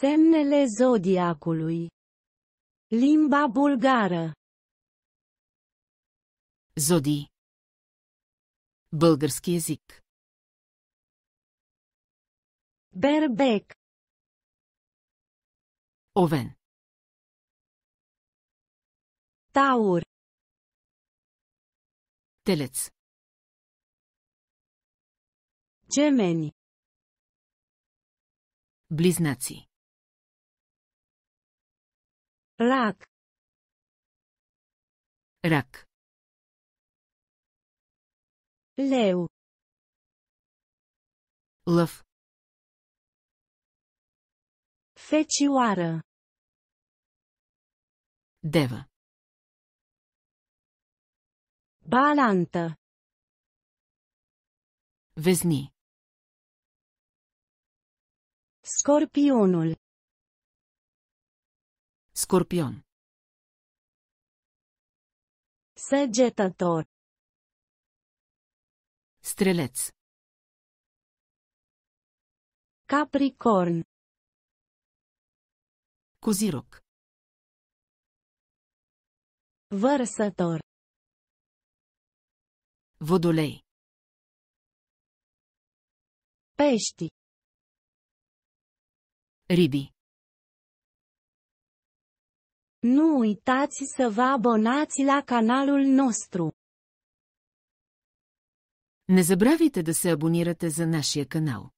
Semnele zodiacului. Limba bulgară. Зоди. Български език. Бербек. Овен. Таур. Телец. Gemeni. Близнаци. Rak. Rak. Leu. Lăf. Fecioară. Devă. Balantă. Vezni. Scorpionul. Scorpion. Săgetător. Streleț. Capricorn. Coziroc. Vărsător. Vodolei. Pești. Ribi. Nu uitați să vă abonați la canalul nostru. Не забравяйте да се абонирате за нашия канал.